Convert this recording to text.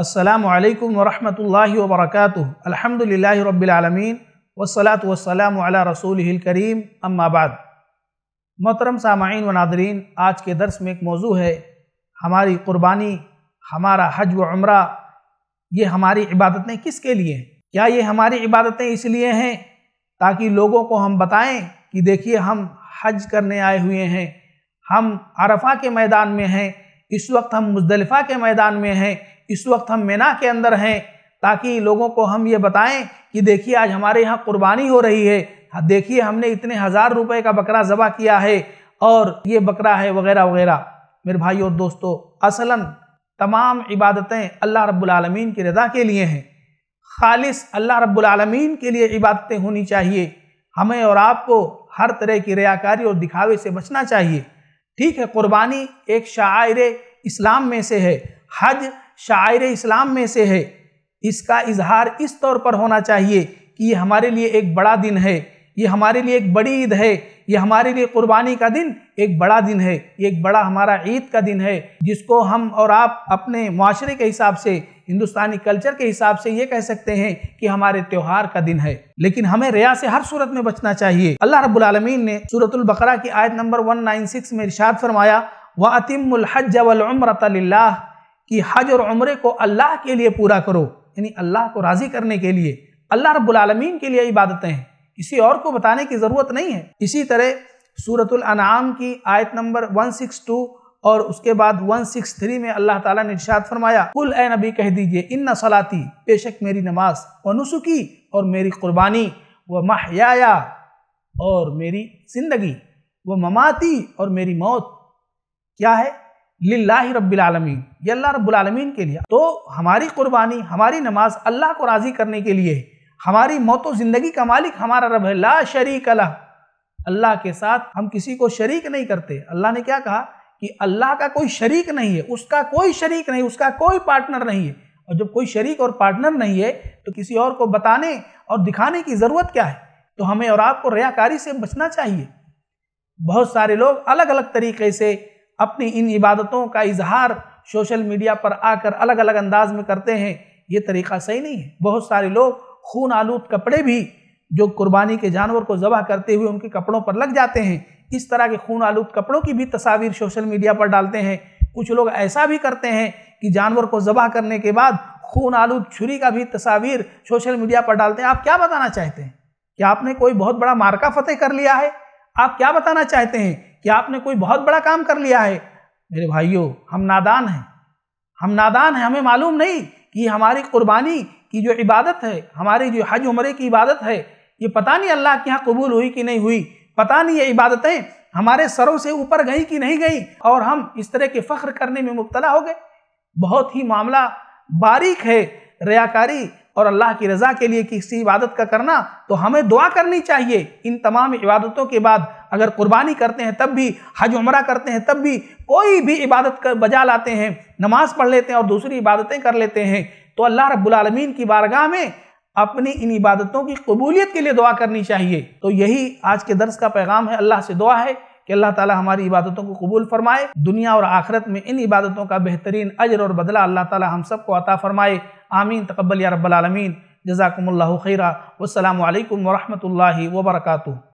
असलकम वरहमल वरक अलहमदिल्ला रबालमीन वसलात वसलाम रसूल करीम अम्माबाद मोहतरम सामाइन व नादरीन आज के दर्स में एक मौजू है हमारी क़ुरबानी हमारा हज व उम्र ये हमारी इबादतें किसके लिए हैं क्या ये हमारी इबादतें इसलिए हैं ताकि लोगों को हम बताएं कि देखिए हम हज करने आए हुए हैं हम अरफा के मैदान में हैं इस वक्त हम मुजदलफ़ा के मैदान में हैं इस वक्त हम मेना के अंदर हैं ताकि लोगों को हम ये बताएं कि देखिए आज हमारे यहाँ कुर्बानी हो रही है हाँ, देखिए हमने इतने हज़ार रुपए का बकरा ज़बा किया है और ये बकरा है वगैरह वगैरह मेरे भाई और दोस्तों असलन तमाम इबादतें अल्लाह रब्बुल की रजा के लिए हैं खालिस अल्लाह रब्बुल के लिए इबादतें होनी चाहिए हमें और आपको हर तरह की रियाकारी और दिखावे से बचना चाहिए ठीक है कुर्बानी एक शायर इस्लाम में से है हज शायर इस्लाम में से है इसका इजहार इस तौर पर होना चाहिए कि ये हमारे लिए एक बड़ा दिन है ये हमारे लिए एक बड़ी ईद है ये हमारे लिए कुर्बानी का दिन एक बड़ा दिन है एक बड़ा हमारा ईद का दिन है जिसको हम और आप अपने माशरे के हिसाब से हिंदुस्तानी कल्चर के हिसाब से ये कह सकते हैं कि हमारे त्यौहार का दिन है लेकिन हमें रिया से हर सूरत में बचना चाहिए अल्लाह रब्बुल आलमीन ने सूरतुल बकरा की आयत नंबर 196 में इरशाद फरमाया व अतिमुल हज वल उम्रत कि हज और उम्र को अल्लाह के लिए पूरा करो यानी अल्लाह को राज़ी करने के लिए अल्लाह रबालमीन के लिए इबादतें हैं किसी और को बताने की ज़रूरत नहीं है इसी तरह सूरतुल अनाम की आयत नंबर 162 और उसके बाद 163 में अल्लाह ताला ने इर्शाद फरमाया कुल ए नबी कह दीजिए इन न सलाती बेशक मेरी नमाज व नुसुकी और मेरी कुर्बानी व महयाया और मेरी जिंदगी व ममाती और मेरी मौत क्या है लाही रबालमीन ये अल्लाह रब्बुलमीन के लिए तो हमारी कुर्बानी हमारी नमाज अल्लाह को राज़ी करने के लिए हमारी मौत व ज़िंदगी का मालिक हमारा रब है ला शरीक अला अल्लाह के साथ हम किसी को शरीक नहीं करते अल्लाह ने क्या कहा कि अल्लाह का कोई शरीक नहीं है उसका कोई शरीक नहीं उसका कोई पार्टनर नहीं है और जब कोई शरीक और पार्टनर नहीं है तो किसी और को बताने और दिखाने की ज़रूरत क्या है तो हमें और आपको रयाकारी से बचना चाहिए बहुत सारे लोग अलग अलग तरीके से अपनी इन इबादतों का इजहार सोशल मीडिया पर आकर अलग अलग अंदाज में करते हैं ये तरीका सही नहीं है बहुत सारे लोग खून आलूद कपड़े भी जो कुर्बानी के जानवर को ज़बह करते हुए उनके कपड़ों पर लग जाते हैं इस तरह के खून आलूद कपड़ों की भी तस्वीर सोशल मीडिया पर डालते हैं कुछ लोग ऐसा भी करते हैं कि जानवर को ज़बह करने के बाद खून आलूद छुरी का भी तस्वीर सोशल मीडिया पर डालते हैं आप क्या बताना चाहते हैं कि आपने कोई बहुत बड़ा मार्का फतेह कर लिया है आप क्या बताना चाहते हैं कि आपने कोई बहुत बड़ा काम कर लिया है मेरे भाइयों हम नादान हैं हम नादान हैं हमें मालूम नहीं कि हमारी कुर्बानी की जो इबादत है हमारी जो हज उमरे की इबादत है ये पता नहीं अल्लाह के यहाँ कबूल हुई कि नहीं हुई पता नहीं ये इबादतें हमारे सरों से ऊपर गई कि नहीं गई और हम इस तरह के फ़ख्र करने में मुबतला हो गए बहुत ही मामला बारीक है रयाकारी और अल्लाह की रज़ा के लिए किसी इबादत का करना तो हमें दुआ करनी चाहिए इन तमाम इबादतों के बाद अगर कुर्बानी करते हैं तब भी हज उमरा करते हैं तब भी कोई भी इबादत कर बजा लाते हैं नमाज पढ़ लेते हैं और दूसरी इबादतें कर लेते हैं तो अल्लाह रब्बुल की बारगाह में अपनी इन इबादतों की कबूलियत के लिए दुआ करनी चाहिए तो यही आज के दर्स का पैगाम है अल्लाह से दुआ है कि अल्लाह ताला हमारी इबादतों को कबूल फरमाए दुनिया और आखिरत में इन इबादतों का बेहतरीन अजर और बदला अल्लाह ताला हम सबको अता फरमाए आमीन तकबल या रब्बल आलमीन जजाकम्ला खैरा वालकम वरहमल वर्का